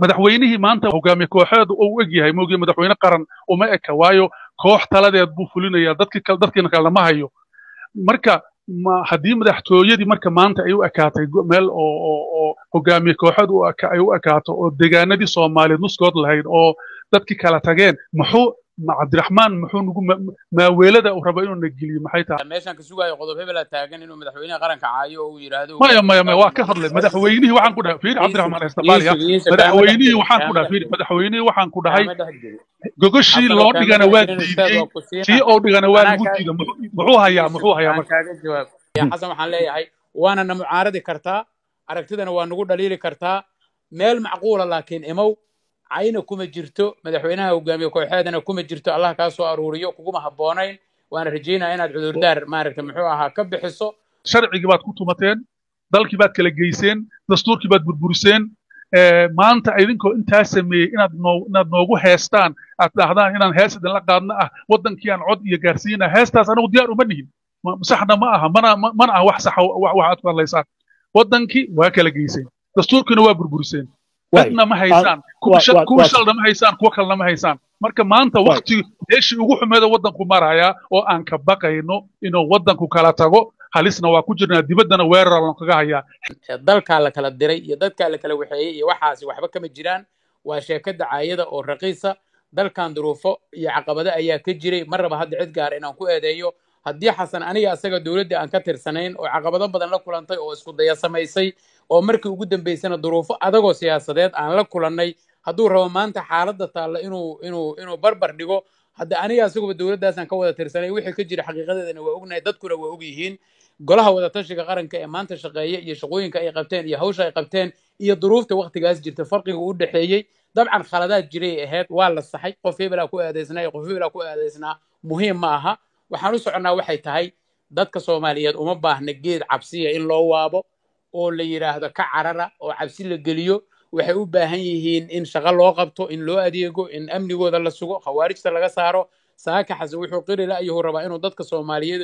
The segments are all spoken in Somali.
madaxweynihii maanta hogaamiye kooxeedu u eg yahay moogii madaxweyne qaran uma eka waayo koox taladeed buu fulinaya dadkiina kalena ma hayo marka haddii madaxtooyadii marka maanta ay u ekaatay meel oo hogaamiye kooxeed ay u ekaato oo degaanadii soomaaliyeed nuskood lahayd oo dadkii kala tageen muxuu cabdiraxmaan muxuu nagu maaweelada uu rabo inuu na geliyo maxay tahay meeshan ka sugaayo qodob hebela taagan inuu madaxweynaha qaranka caayo oo uu yidhaahdo maya maya maya waa ka hadlay madaxweynihii waxaan ku dhahay fiir cabdiraxmaan estabaaliya madaxweynihii waxaan ku dhahay fiir madaxweynihii waxaan ku dhahay gogoshii loo dhigana waa diidey tii oo dhigana waa lagu diido muxuu hayaa muxuu hayaa marka xasan waxaan leeyahay waana na mucaaradi kartaa aragtidana waa nagu dhaliili kartaa meel macquula laakiin imow cayna kuma jirto madaxweynaha hogaamiye kooxeedana kuma jirto allah kaa soo aruuriyo kuguma habboonayn waana rajaynaya inaad cudurdaar maaragta muxuu ahaa ka bixiso sharcigii baad ku tumateen dalkii baad kala geyseen dastuurkii baad burburiseen maanta idinkoo intaa sameeyey inaad noo inaad noogu heestaan aad dhahdaan inaan hees idinla qaadna ah waddankii aan cod iyo gaarsiina ah, heestaas anigu diyaar uma nihin saxna ma aha mana mana aha wax saxa wax aad ku hadlaysaan waddankii waa kala geyseen dastuurkiina waa burburiseen dadna ma haysaan kuwa shalna ma haysaan kuwa kalena ma haysaan marka maanta wakti meeshii ugu xumeeda waddanku marayaa oo aan ka baqayno inuu waddanku kala tago halisna waa ku jirnaa dibaddana weerar loo kaga hayaa dalkaa la kala diray iyo dadkaa la kala waxeeyey iyo waxaasi waxba kama jiraan waa sheekada caayada oo raqiisa dalkan duruufo iyo caqabado ayaa ka jiray ma raba hadda cid gaara inaan ku eedeeyo haddii xasan aniga asaga dowladda aan ka tirsanayn oo caqabado badan la kulantay oo isku daya samaysay oo markii ugu dambeysana duruufo adagoo siyaasadeed aan la kulannay hadduu rabo maanta xaaladda taalla inuu barbar dhigo hadda aniga asiguba dowladdaasaan ka wada tirsanay wixii ka jira xaqiiqadeedana waa ognahay dadkuna waa og yihiin golaha wadatashiga qaranka ee maanta shaqeeya iyo shaqooyinka ay qabteen iyo hawsha ay qabteen iyo duruufta waktigaas jirta farqiga u dhexeeyey dabcan khaladaad jiray ahayd waa la saxay qof hebelaa ku aadeysnaa iyo qof hebelaa ku aadeysnaa muhiim ma aha waxaan u soconnaa waxay tahay dadka soomaaliyeed uma baahna geed cabsiya in loo waabo oo la yidhaahdo ka carara oo cabsi la geliyo waxay u baahan yihiin in shaqo loo qabto in loo adeego in amnigooda la sugo khawaarijta laga saaro saaka xasan wuxuu qirila iyuhu rabaa inuu dadka soomaaliyeed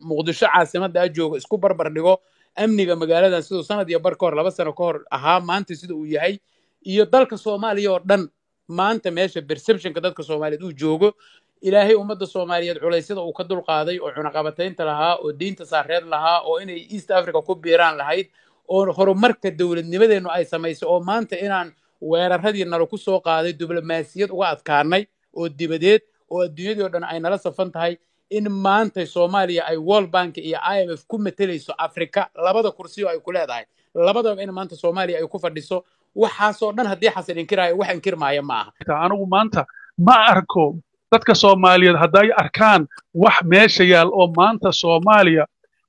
muqdisho caasimaddaa joogo isku barbar dhigo amniga magaaladan siduu sanad iyo bar ka hor laba sano ka hor ahaa maanta sida uu yahay iyo dalka soomaaliya oo dhan maanta meesha perceptionka dadka soomaaliyeed uu joogo ilaahay ummadda soomaaliyeed culaysyada uu ka dulqaaday oo cunaqabataynta lahaa oo diinta saareed lahaa oo inay east africa ku biiraan lahayd oo horumarka dowladnimadeennu ay samaysay oo maanta inaan weeraradii nala ku soo qaaday diblomaasiyad uga adkaanay oo dibadeed oo adduunyadii o dhan ay nala safan tahay in maanta soomaaliya ay world bank iyo i m f ku matelayso africa labada kursi kursiyo ay ku leedahay labadaba in maanta soomaaliya ay ku fadhiso waxaasoo dhan haddii xasan inkiraayo wax inkir ma aha anigu maanta ma arko dadka soomaaliyeed hadday arkaan wax meesha yaal oo maanta soomaaliya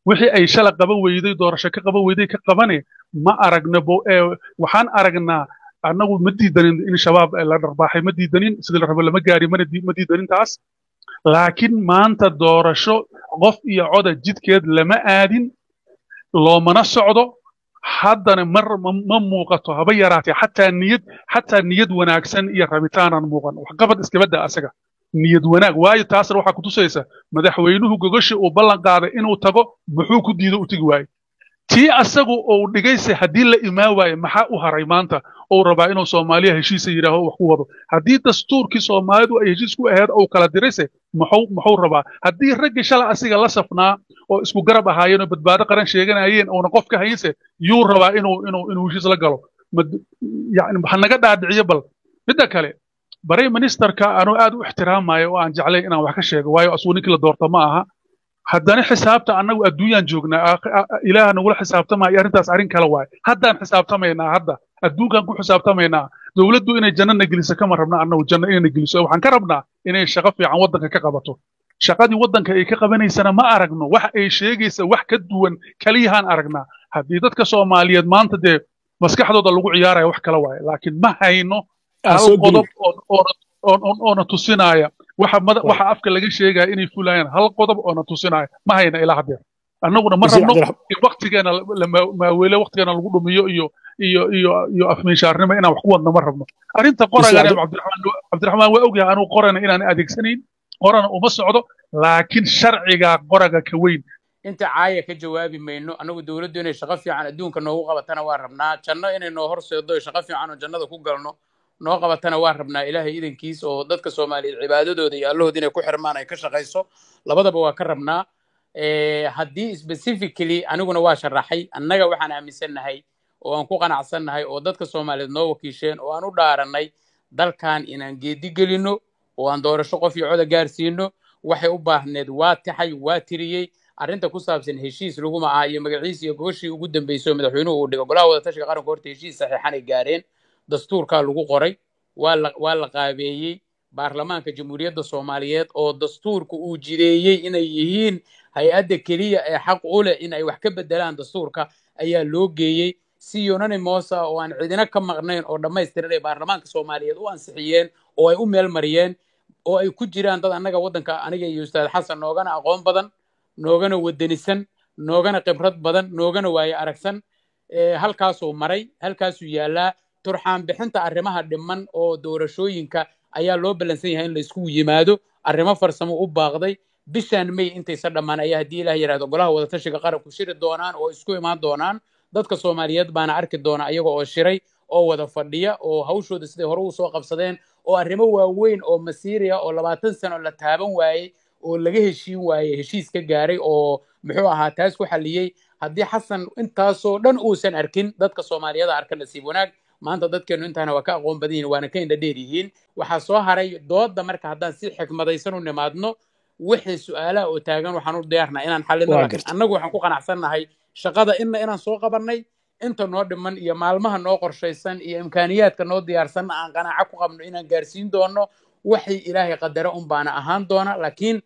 wixii ay shala qaban weyday doorasho ka qaban weyday ka qabane ma aragna waxaan aragnaa annagu ma diidanin in shabaab la dharbaaxay ma diidanin sidii la rabo lama gaari ma diidanin taas laakiin maanta doorasho qof iyo coda jidkeed lama aadin loomana socdo haddana mar ma muuqato haba yaraatee xataa niyad xataa niyad wanaagsan iyo rabitaanan muuqan waxqabad iskabadda asaga niyad wanaag waayo taasna waxaa kutusaysa madaxweynuhu gogosha uu ballan qaaday inuu tago muxuu ku diido u tegi waaye tii asagu uu dhigayse haddii la imaan waaye maxaa u haray maanta uu rabaa inuu soomaaliya heshiisa yidhaaho wax ku wado haddii dastuurkii soomaalidu ay heshiis ku ahayd ou kala dirayse maxuu maxuu rabaa haddii raggii shala asiga la safnaa oo isku garab ahaayeen oo badbaado qaran sheeganayeen uuna qof ka hayinse yuu rabaa inuu inuu inuu heshiis la galo yani hanaga dhaadhiciyo bal midda kale baray ministerka anuu aad u ixtiraamayo oo aan jeclay inaan wax ka sheego waayo asuu ninkii la doorta ma aha haddana xisaabta annagu adduunyaan joognaa ah, ah, ah, ilaah nagula xisaabtamaya arrintaas arrin kale waaye haddaan xisaabtamaynaa hadda adduunkaan ku xisaabtamaynaa dowladdu inay jannana geliso kama rabna annagu janna inayna geliso waxaan ka rabnaa inay shaqo fiican waddanka ka qabato shaqadii waddanka ay ka qabanaysana ma aragno wax ay sheegaysa wax ka duwan keliyahaan aragnaa haddii dadka soomaaliyeed maanta dee maskaxdooda lagu ciyaaraya wax kale waaye laakiin ma hayno oona tusinaya waxa afka laga sheegaya inay fulayaan hal qodob oona tusinaya ma hayna ilaa hadeer annaguna ma rabno in waktigeena maaweele waktigeena lagu dhumiyo iyo iyo iyo iyo afmiinshaarnimo inaan wax ku wadno ma rabno arrinta qoragana cabdiraxmaan waa ogyahay anuu qorana inaan adeegsanayn qorana uma socdo laakiin sharciga qoraga ka weyn inta caaya ka jawaabi mayno anagu dowladdu inay shaqo fiican adduunka noogu qabatana waa rabnaa janno inay noo horseedo shaqo fiican oo jannada ku galno noo qabatana waan rabnaa ilaahay idankiis oo dadka soomaaliyeed cibaadadooda iyo allahood inay ku xirmaan ay ka shaqayso labadaba waa ka rabnaa haddii specifically aniguna waa sharaxay annaga waxaan aaminsannahay oo aan ku qanacsannahay oo dadka soomaaliyeed noo wakiisheen oo aan u dhaaranay dalkan inaan geedi gelinno oo aan doorasho qof iyo coda gaarsiino waxay u baahneed waa taxay waa tiriyey arrinta ku saabsan heshiis laguma aha iyo magaciisa iyo gogoshii ugu dambeysay oo madaxweynuhu uu dhigo golaha wadatashiga qaranka horta heshiis saxiixanay gaareen dastuurkaa lagu qoray waa la qaabeeyey baarlamaanka jamhuuriyadda soomaaliyeed oo dastuurka uu jideeyey inay yihiin hay-adda keliya ee xaq u leh in ay wax ka beddelaan dastuurka ayaa loo geeyey si unanimosa oo aan cidina ka maqnayn oo dhammaystiran ay baarlamaanka soomaaliyeed u ansixiyeen oo ay u meel mariyeen oo ay ku jiraan dad annaga waddanka aniga iyo ustaad xasan noogana aqoon badan noogana wadanisan noogana khibrad badan noogana waaye aragsan halkaasuu maray halkaasuu yaallaa turxaan bixinta arrimaha dhiman oo doorashooyinka ayaa loo ballansan yahay in la yimaado arrimo farsamo u baaqday bishan may intaysa dhammaan ayaa haddii ilaah yirahdo golaha wadatashiga qaranku shiri doonaan oo isku imaan doonaan dadka soomaaliyeed baana arki doona iyaga oo shiray oo wada fadhiya oo hawshooda siday hore usoo qabsadeen oo arrimo waaweyn oo masiiriya oo labaatan sano la taaban waayey oo laga heshiin waayey heshiis ka gaaray oo muxuu ahaa taas ku xaliyey haddii xasan intaasoo dhan uusan arkin dadka soomaaliyada arka nasiib wanaag maanta dadkeenu intaana waa ka aqoon badan yihin waana ka indha dheer yihiin waxaa soo haray dooda marka haddaan si xikmadaysan u nimaadno wixii su-aalaha oo taagan waxaanu diyaarnaa inaan xallino annagu waxaan ku qanacsannahay shaqada inna inaan soo qabannay inta noo dhiman iyo maalmaha noo qorshaysan iyo imkaaniyaadka noo diyaarsanna aan qanaaco ku qabno inaan gaarsiin doonno waxay ilaahay qadara un ahaan doona laakiin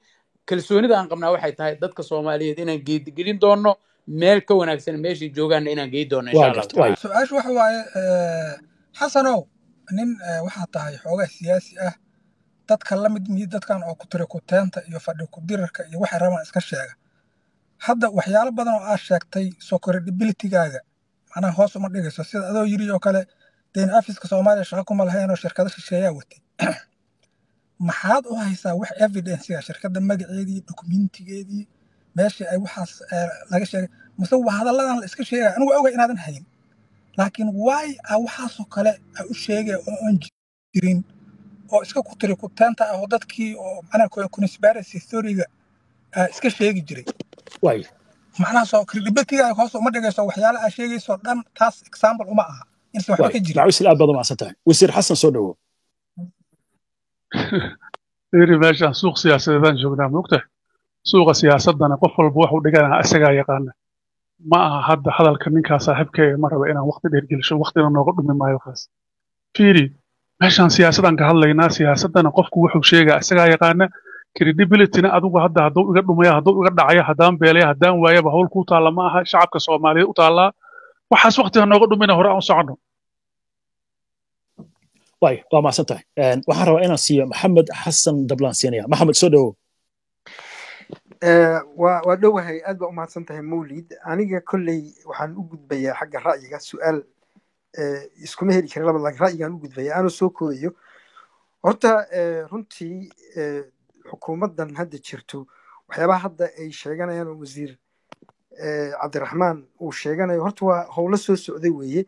kalsoonida aan qabnaa waxay tahay dadka soomaaliyeed inaan geedigelin doonno meel ka wanaagsan meeshay joogaan inaan gey doono su-aashu waxa waaye eh, xasanow nin eh, waxaad tahay xooga siyaasi ah dadka lamid mid dadkan oo ku tiri kuteenta iyo fadhi kudirarka iyo waxay rabaan iska sheega hadda waxyaalo badan oo aad sheegtay soo credibilitigaaga hoos uma dhigayso sida adoo yiri oo kale deen afiska soomaaliya shaqa kuma lahaynoo shirkado shisheeyaa watay maxaad u haysaa wax evidensiga shirkadda magaceedii dokumentigeedii meesha ay waxaas eh, laga sheegay mase waa la iska sheegaya anugu oga inaadan hayin laakiin waay a waxaasoo kale a u sheegay oo aan jirin oo iska ku tiri kubteenta ah oo dadkii oo macnaha conspiracy theory-ga ah, iska sheegi jiray macnahaasoo credibility-gaaga uma dhigayso waxyaala aa sheegayso dhan taas example uma aha inse waxba ka jirin macwisil aad baad umacsan tahay wasiir xasan soo dhowo dhawow meeshaan suuq siyaasadeed baan joognaa moogtahay suuqa siyaasadana qof walba waxuu dhiganaha isagaa yaqaana ma aha hadda hadalka ninkaa saaxiibkeega ma raba inaan waqti dheergelisho waqtina nooga dhumi maayo kaas fiiri meeshaan siyaasadaan ka hadlaynaa siyaasadana qofku wuxuu sheegaa isagaa yaqaana credibilityna adigu hadda hadduu iga dhumaya hadduu iga dhacaya haddaan beelaya haddaan waayaba hawl kuu taalla ma aha shacabka soomaaliyeed u taallaa waxaas waqtiga nooga dhumina hore aan soconno way waa mahadsan tahay waxaan rabaa inaan siiyo maxamed xasan dablaan siinaya maxamed soo dhowow Eh, wa waa dhowahay aad baa umahadsan tahay mawlid aniga kolley waxaan u gudbayaa xagga ra'yiga su-aal eh, iskuma heli karin labad ra'yigaan u gudbaya aanuu soo koobayo horta eh, runtii xukuumaddan hadda jirto waxyaabaha hadda ay sheeganayaan oo wasiir cabdiraxmaan uu sheeganayo horta waa howlo soo socday weeye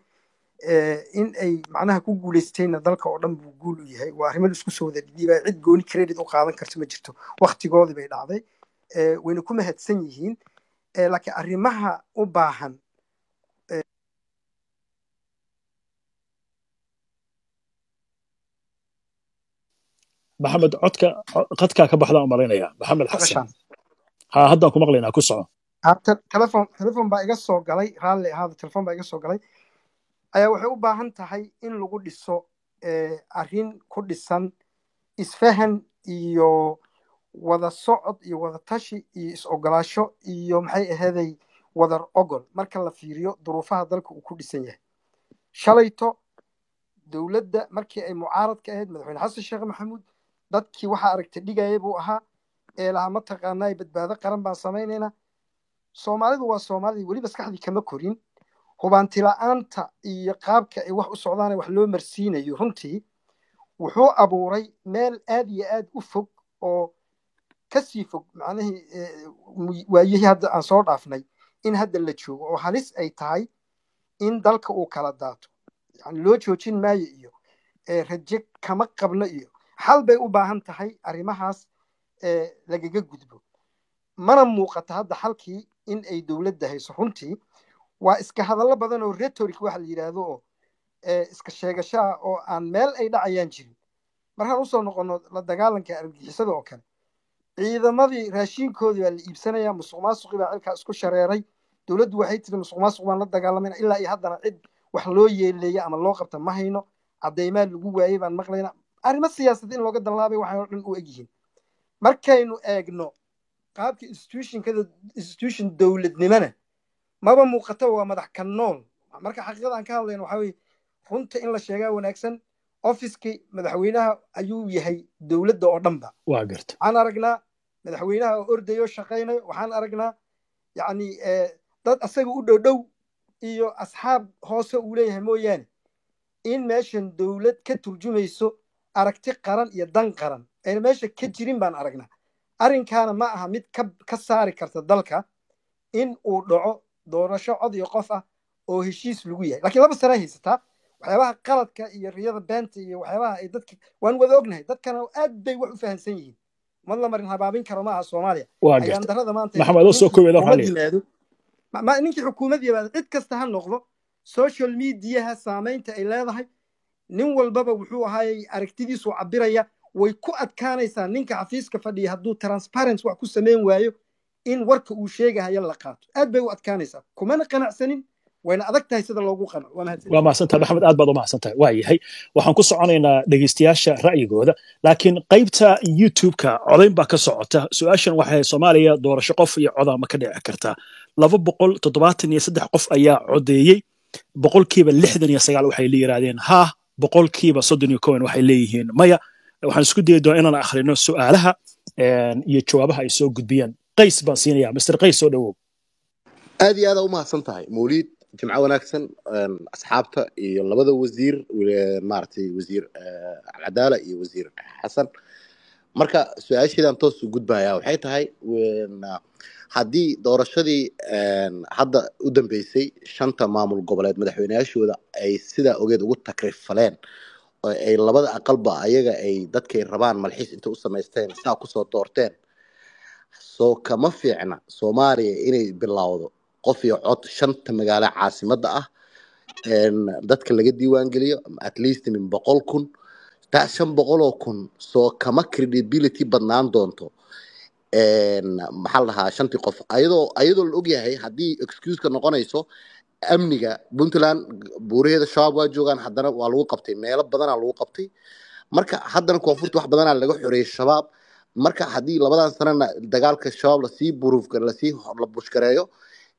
in ay macnaha ku guuleysteenna dalka oo dhan buu guul u yahay waa arrimo la isku soo wada dhidhiibaya cid gooni credit u qaadan karto ma jirto waktigoodii bay dhacday wayna ku mahadsan yihiin laakiin arrimaha u baahan maxamed codka qadkaa ka baxdaa malaynayaa maxamed xasan ha haddaan ku maqlaynaa ku soco telefon telefon baa iga soo galay raalli ahaada telefon baa iga soo galay ayaa waxay u baahan tahay in lagu dhiso arrin ku dhisan isfahan iyo wada socod iyo wada tashi iyo is-ogolaasho iyo maxay aheeday wadar ogol marka la fiiriyo duruufaha dalka uu ku dhisan yahay shalayto dowladda markii ay mucaaradka ahayd madaxweyne xasan sheekh maxamuud dadkii waxaa aragtay dhigaya buu ahaa eelaha ma mataqaanaa badbaado qaran baan samaynaynaa soomaalidu waa soomaalidii weli maskaxdii kama korin hubaantila-aanta iyo qaabka ay wax u socdaane wax loo marsiinayo runtii wuxuu abuuray meel aad iyo aad u fog oo kasii fog macnihii eh, waayihii hadda aan soo dhaafnay in hadda la joogo oo halis ay tahay in dalka uu kala daato yani loo joojin maayo iyo eh, raje kama qabno iyo xal bay u baahan tahay arrimahaas eh, lagaga gudbo mana muuqata hadda xalkii in ay dowladda hayso runtii waa iska hadallo badan oo retoric waxa la yidhaahdo oo iska sheegashaa oo aan meel ay dhacayaan jirin markaan usoo noqonno la dagaalanka argixisada oo kale ciidamadii raashinkoodii baa la iibsanaya musuq baa cilkaa isku shareeray dowladdu waxay tiri musuqmaasuq baan la dagaalamayna ilaa iyo haddana cid wax loo yeeleeya ama loo qabta ma hayno caddeymaa lagu waayey baan maqlayna arrimo siyaasad in looga dallaabay o dhan u egyihiin markaynu eegno qaabka institutionkada institution dowladnimana maba muuqata waa madax ka nool marka xaqiiqada aan ka hadlayno waxaa weye runta in la sheegaa wanaagsan ofiskii madaxweynaha ayuu yahay dowladda oo dhanba waxaan aragnaa madaxweynaha oo ordayo shaqaynayo waxaan aragnaa yani eh, dad asaga u dhowdhow iyo asxaab hoose uu leeyahay mooyaane in meeshan dowlad ka turjumayso aragti qaran iyo dan qaran ayna meesha ka jirin baan aragnaa arrinkaana ma aha mid ka saari karta dalka in uu dhaco doorasho cod iyo qof ah oo heshiis lagu yahay lakiin laba sana haysataa waxyaabaha qaladka iyo riyada beenta iyo waxyaabaha ay dadka waan wada ognahay dadkana aad bay wax u fahamsan yihiin mad la marin habaabin karo maaha soomaaliya ayaan darada maantaimaado ninkii xukuumad yimaada cid kasta ha noqdo social mediaha saamaynta ay leedahay nin walbaba wuxuu ahaayey aragtidiisu cabiraya way ku adkaanaysaa ninka xafiiska fadhiya hadduu transparent wax ku sameyn waayo in warka uu sheegahaya la qaato aad bay u adkaanaysaa kumana qanacsanin wayna adag tahay sida loogu qanco waa mahadsantaha maxamed aad baad u mahadsantahay waa yahay waxaan ku soconaynaa dhegeystayaasha ra'yigooda laakiin qaybta youtube-ka codayn baa ka socota su-aashan waxay soomaaliya doorasho qof iyo coda ma ka dhici kartaa laba boqol toddobaatan iyo saddex qof ayaa codeeyey boqolkiiba lixdan iyo sagaal waxay la haa boqolkiiba soddon iyo kowan waxay leeyihiin maya waxaan isku dayi doonaa inaan akhrino su'aalaha iyo jawaabaha ay soo gudbiyaan qays baan siinayaa mr qays soo dhowow aad iyo aada u mahadsan tahay mawliid jimco wanaagsan asxaabta iyo labada wasiir maaragtay wasiir alcadaala iyo wasiir xasan marka su-aasheedan toosu gudbaya waxay tahay haddii doorashadii hadda u dambeysay shanta maamul goboleed madaxweyneyaashooda ay sidaa ogeed ugu takrifaleen ay labada aqalba ayaga ay dadkay rabaan malxiis intay u samaysteen saa kusoo doorteen soo kama fiicna soomaaliya inay bilowdo qof iyo cod shanta magaalo caasimada ah dadka laga diiwaangeliyo at least min boqol kun taa shan boqoloo kun soo kama credibility badnaan doonto maxaa la dhahaa shantii qof ayadoo ayadoo la ogyahay haddii excuseka noqonayso amniga puntland buuraheeda shabaab waa joogaan haddana waa lagu qabtay meelo badanaa lagu qabtay marka haddana koonfurta wax badanaa laga xoreeyey shabaab marka haddii labadan sanana dagaalka shabaab lasii buruufka lasii la bushkareeyo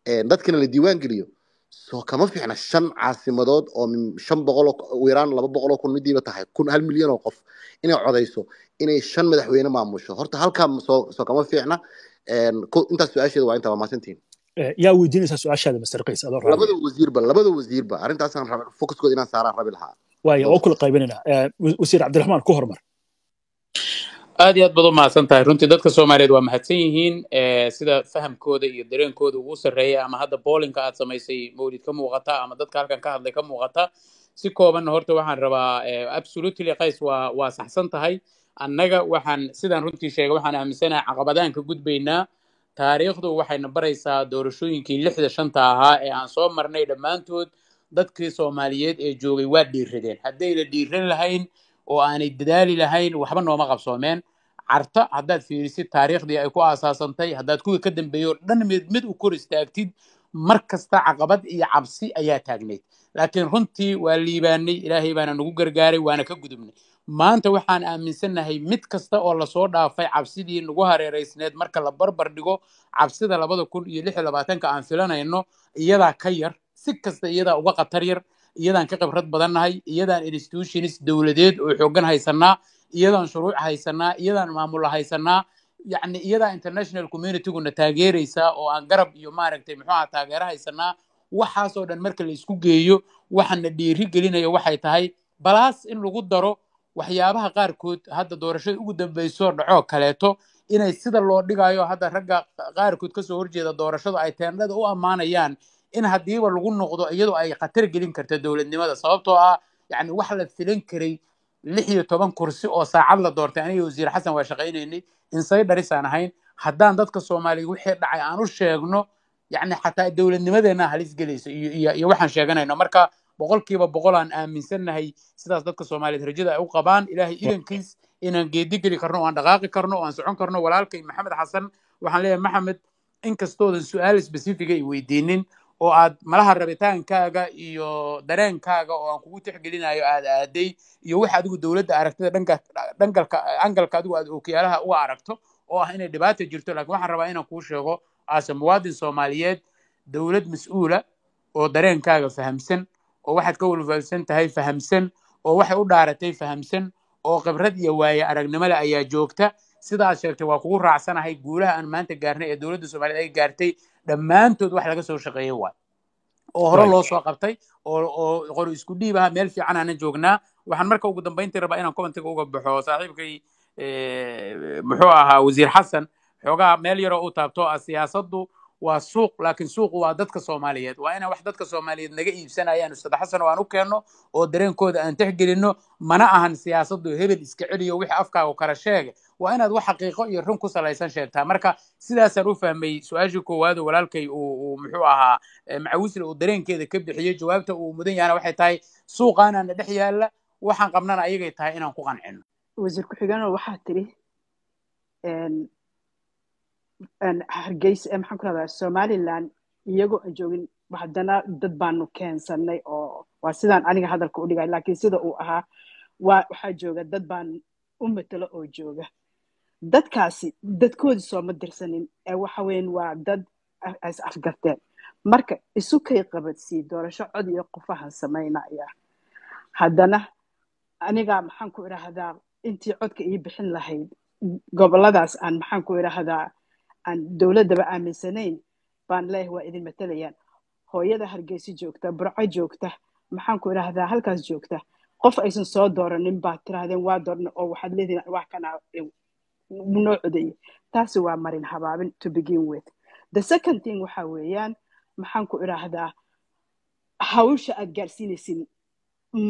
dadkana la diiwaan geliyo soo kama fiicna shan caasimadood oo shan boqoloo iiraan laba boqol oo kun midiiba tahay kun hal milyan oo qof inay codayso inay shan madaxweyne maamusho horta halkaa soo soo kama fiicna intaas su-aasheeda waa intaa maasantiin yaa weydiinaysaa su-aashaada master qays adoo labada wasiirba labada wasiirba arrintaasaan raba inaan saaraan rabi lahaa waaya oo kula qaybinayna wasiir cabdiraxmaan ku hormar aad iyo aad baad u mahadsan tahay runtii dadka soomaaliyeed waa mahadsan yihiin eh, sida fahamkooda iyo dareenkooda ugu sarreeya ama hadda boolinka aad samaysay mawlid ka muuqata ama dadka halkan ka hadlay ka muuqata si koobanna horta waxaan rabaa eh, absolutely qays waa waa saxsan tahay annaga waxaan sidaan runtii sheega waxaan aaminsanahay caqabadaan ka gudbaynaa taariikhdu waxayna baraysaa doorashooyinkii lixda shanta ahaa ee aan soo marnay dhammaantood dadkii soomaaliyeed ee joogay waa dhiiradeen haddayna dhiiran lahayn oo aanay dadaali lahayn waxba nooma qabsoomeen carto haddaad fiirisid taariikhdii ay ku aasaasantay haddaad kuwii ka dambeeyey dhan mid mid u kor istaagtid mar kasta caqabad iyo cabsi ayaa taagnayd laakiin runtii waa liibaanay ilaahay baana nagu gargaaray waana ka gudubnay maanta waxaan aaminsannahay mid kasta oo lasoo dhaafay cabsidii nagu hareeraysneed marka la barbar dhigo cabsida labada kun iyo lix labaatanka aan filanayno iyadaa ka yar si kasta iyadaa uga khatar yar iyadaan ka khibrad badannahay iyadaan institutions dowladeed oo xooggan haysanaa iyadaan shuruuc haysanaa iyadaan maamul haysanaa yani iyadaa international communityguna taageeraysaa oo aan garab iyo maaragtay muxuuha taageero haysanaa waxaasoo dhan marka la isku geeyo waxana dhiiri gelinayo waxay tahay balaas in lagu daro waxyaabaha qaarkood hadda doorashada ugu dambeysoo dhacoo kaleeto inay sida loo dhigayo hadda ragga qaarkood kasoo horjeeda doorashadu ay teendhada u ammaanayaan in haddiiba lagu noqdo iyadoo ay khatar gelin karta dowladnimada sababtoo ah yani wax la filan karay lix iyo toban kursi oo saacad la doortay aniga wasiir xasan waa shaqaynaynay insay dharisaan ahayn haddaan dadka soomaaliya wixii dhacay aan u sheegno yacni xataa dowladnimadeena halis gelayso iyo iyo waxaan sheeganayno marka boqolkiiba boqol aan aaminsannahay sidaas dadka soomaaliyeed rajada ay u qabaan ilaahay idankiis inaan geeddi geli karno oo aan dhaqaaqi karno oo aan socon karno walaalkay maxamed xasan waxaan leeyahay maxamed in kastoodan su-aal specifiga ay weydiinin oo aad malaha rabitaankaaga iyo dareenkaaga oo aan kugu tixgelinayo aad aaday iyo wax adigu dowladda aragtida dhangalka angalka adigu aad ookiyaalaha u aragto oo ah inay dhibaata jirto lakin waxaan rabaa inaan kuu sheego aase muwaadin soomaaliyeed dowlad mas-uula oo dareenkaaga fahamsan oo waxaad ka walfalsan tahay fahamsan oo waxay u dhaaratay fahamsan oo khibrad iyo waaye aragnimole ayaa joogta sidaad sheegtay waa kugu raacsanahay guulaha aan maanta gaarnay ee dowladda soomaaliyed ay gaartay dhammaantood wax laga soo shaqeeyey waay oo hore loo soo qabtay oo qori isku dhiib aha meel fiican aanan joognaa waxaan marka ugu dambayntii rabaa inaan commentiga uga baxo saaxiibkay muxuu ahaa wasiir xasan xoogaha meel yaroo u taabto ah siyaasaddu waa suuq laakiin suuqu waa dadka soomaaliyeed waa inaan wax dadka soomaaliyeed naga iibsanayaan ustaad xasan oo aan u keenno oo dareenkooda aan texgelinno mana ahan siyaasaddu hebel iska celiyo wixii afkaagu kala sheega waa inaad wax xaqiiqo iyo run ku salaysan sheegtaa marka sidaasaan u fahmay su aasha koowaad oo walaalkay uu muxuu ahaa macawisle uu dareenkeeda ka bixiyey jawaabta uu mudan yahana waxay tahay suuqaanaana dhex yaalla waxaan qabnana ayagay tahay inaan ku qancino wasiir ku-xigeenoo waxaa tidhi hargeysa ee eh, maxaan ku rahdaa somalilan iyagoo aan joogin haddana dad baanu keensanay oo waa sidaan aniga hadalka u dhigay laakiin sida uu ahaa waa waxaa jooga dad baan u matalo oo jooga dadkaasi dadkoodi sooma dirsanin ee waxa weyn waa dad as ah, afgarteen marka isu kay qabadsii doorasho cod iyo qofahan samaynaya haddana aniga maxaanku ku idhaahdaa intii codka ii bixin lahayd goboladaas aan maxaanku idhaahdaa aan dowladdaba aaminsanayn baan leeyahay waa idin matalayaan hooyada hargeyso joogta burco joogta maxaanku idhaahdaa halkaas joogta qof aysan soo dooranin baad tirahdeen waa doorna oo waxaad leedihin wax kana noo codeeye taasi waa marin habaabin to begin with the second thing waxa weeyaan maxaanku idhaahdaa hawsha aad gaarsiinaysin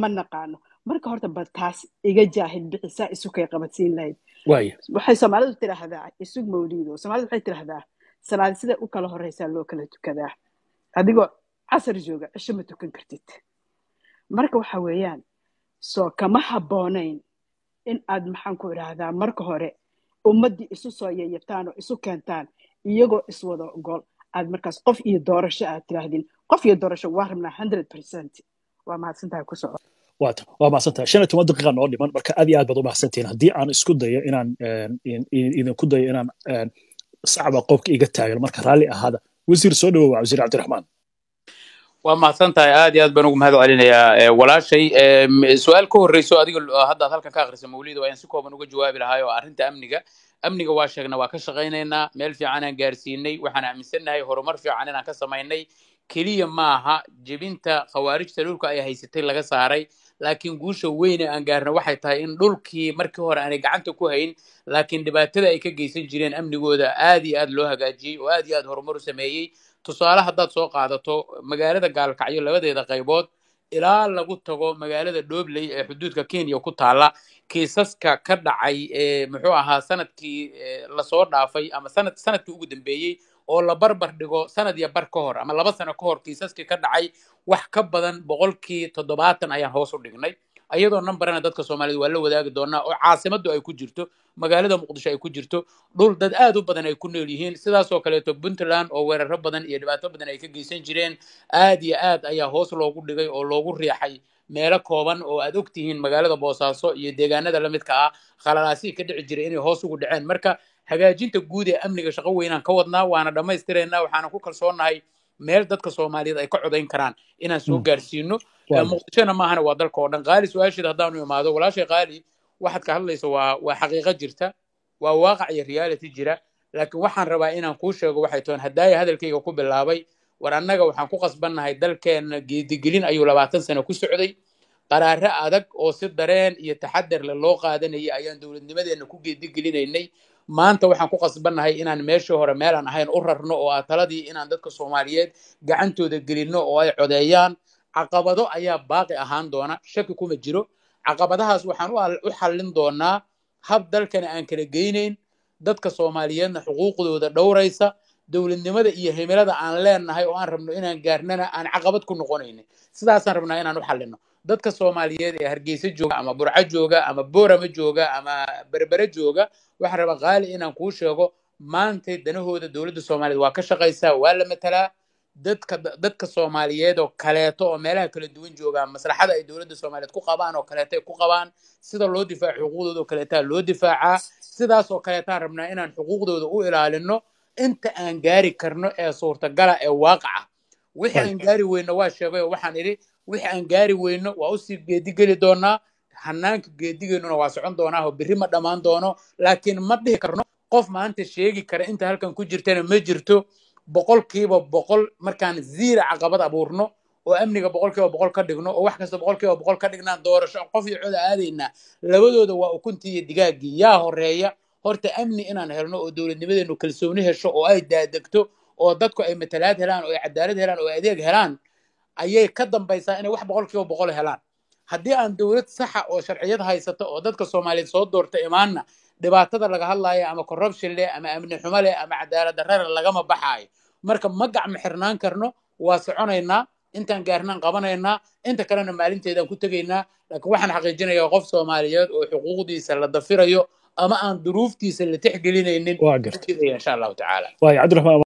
ma naqaano marka horta bal taas iga jaahil bixisaa isukay qabadsiin lahayd waxay soomaalidu tiraahdaa isug mawliido soomaalidu waxay tiraahdaa salaad sida u kala horeysaa loo kala tukadaa adigoo casar jooga cisho ma tukan kartid marka waxa weeyaan soo kama habboonayn in aad maxaan ku idhaahdaa marka hore ummaddii isu soo yayabtaan oo isu keentaan iyagoo iswada gol aad markaas qof iyo doorasho aad tiraahdin qof iyo doorasho waa rabnaa hundred percent waa mahadsantahay ku soco waa mahadsantahay shan iyo toban daqiiqa noo dhiman marka aad iyo aad baad u mahadsantihiin haddii aan isku dayo inaan idinku eh, dayo inaan eh, sacba qofka iga taagno marka raalli ahaada wasiir soo dhawow waa wasiir cabdiraxmaan waa mahadsantahay aad iyo aad baan ugu mahad celinayaa eh, walaashay su-aal ka horreyso adiga hadda halkan ka akhrisa mawlida waa yaan si kooban uga jawaabi lahaay arrinta amniga amniga waa sheegna waa ka shaqaynaynaa meel fiican gaarsiinay waxaan aaminsannahay horumar fiican inaan ka samaynay keliya maaha jebinta khawaarijta dhulka ay haysatay laga saaray laakiin guusha weyne aan gaarna waxay tahay in dhulkii markii hore aanay gacanta ku hayn laakiin dhibaatada ay ka geysan jireen amnigooda aad iyo aad loo hagaajiyey oo aad iyo aad horumar u sameeyey tusaale haddaad soo qaadato magaalada gaalkacyo labadeeda qaybood ilaa lagu tago magaalada dhobley ee xuduudka kenya ku taalla kiisaska ka dhacay muxuu ahaa sanadkii lasoo dhaafay ama sanad sanadkii ugu dambeeyey oo la barbar dhigo sanad iyo bar ka hor ama laba sano ka hor kiisaskii ka dhacay wax ka badan boqolkii toddobaatan ayaan hoos u dhignay ayadoo nambarana dadka soomaaliyed waa la wadaagi doonaa oo caasimadu ay ku jirto magaalada muqdisho ay ku jirto dhul dad aad u badan ay ku nool yihiin sidaasoo kaleeto puntland oo weeraro badan iyo dhibaato badan ay ka geysan jireen aad iyo aad ayaa hoos loogu dhigay oo loogu riixay meelo kooban oo aad ogtihiin magaalada boosaaso iyo deegaanada lamidka ah khalalaasihii ka dhici jiray inay hoos ugu dhaceen marka hagaajinta guud ee amniga shaqo weynaan ka wadnaa waana dhammaystiraynaa waxaana ku kalsoonahay meel dadka soomaaliyeed ay ka codayn karaan inaan soo mm. gaarsiino muqdishona maahana waa dalka oo dhan qaali su-aasheed haddaanu imaado walaashay qaali waxaad ka hadlaysa waa waa xaqiiqo jirta waa waaqac iyo reality jira laakiin waxaan rabaa inaan kuu sheego waxay toon haddaaya hadalkayga ku bilaabay war annaga waxaan ku qasbannahay dalkeenna geedigelin ayuu labaatan sano ku socday qaraare adag oo si dareen iyo taxadar le loo qaadanayay ayaan dowladnimadeenna ku geedigelinaynay maanta waxaan ku qasbannahay inaan meeshii hore meelaan ahayn u rarno oo ah taladii inaan dadka soomaaliyeed gacantooda gelinno oo ay codeeyaan caqabado ayaa baaqi ahaan doona shaki kuma jiro caqabadahaas waxaan u xallin doonaa hab dalkana aan kala geynayn dadka soomaaliyeedna xuquuqdooda dhowraysa dowladnimada iyo himilada aan leenahay oo aan rabno inaan gaarnana aan caqabad ku noqonaynin sidaasaan rabnaa inaan u xallino dadka soomaaliyeed ee hargeysa jooga ama burca jooga ama boorama jooga ama berbere jooga waxaan rabaa qaali inaan kuu sheego maantay danahooda dowladda soomaaliyeed waa ka shaqaysaa waa la matalaa dadka dadka soomaaliyeed oo kaleeto oo meelaha kala duwan joogaan maslaxada ay dowladda soomaaliyeed ku qabaan oo kaleeto ay ku qabaan sida loo difaaco xuquuqdooda oo kaleetaa loo difaacaa sidaas oo kaleetaan rabnaa inaan xuquuqdooda u ilaalino inta aan gaari karno ee suurtagala ah ee waaqaca ah wixii aan gaari weyno waa sheegay oo waxaan idhi wixii aan gaari weyno waa usii geedigeli doonaa hanaanka geedigeennuna waa socon doonaaoo berri ma dhammaan doono laakiin ma dhihi karno qof maanta sheegi kara inta halkan ku jirtana ma jirto boqol kiiba boqol markaan ziira caqabad abuurno oo amniga boqolkiiba boqol ka dhigno oo wax kasta boqol kiiba boqol ka dhignaan doorasho qof iyo cod aadaynaa labadooda waa ukuntii iyo digaaggii yaa horeeya horta amni inaan helno oo dowladnimadeennu kalsooni hesho oo ay daadegto oo dadku ay matalaad helaan oo ay cadaalad helaan oo ay adeeg helaan ayay ka dambaysaa inay wax boqol kiiba boqol helaan haddii aan dowlad saxa oo sharciyad haysata oo dadka soomaaliyeed soo doorta imaanna dhibaatada laga hadlaayo ama corruption leh ama amni xumo leh ama cadaalad darrere lagama baxaayo marka ma gacma xirnaan karno waa soconaynaa intaan gaarnaan qabanaynaa inta kalena maalinteedaan ku tegaynaa laakiin waxaan xaqiijinayaa qof soomaaliyeed oo xuquuqdiisa la dafirayo ama aan duruuftiisa la tixgelinaynin insha allahu tacaala waay cabdiraxmaan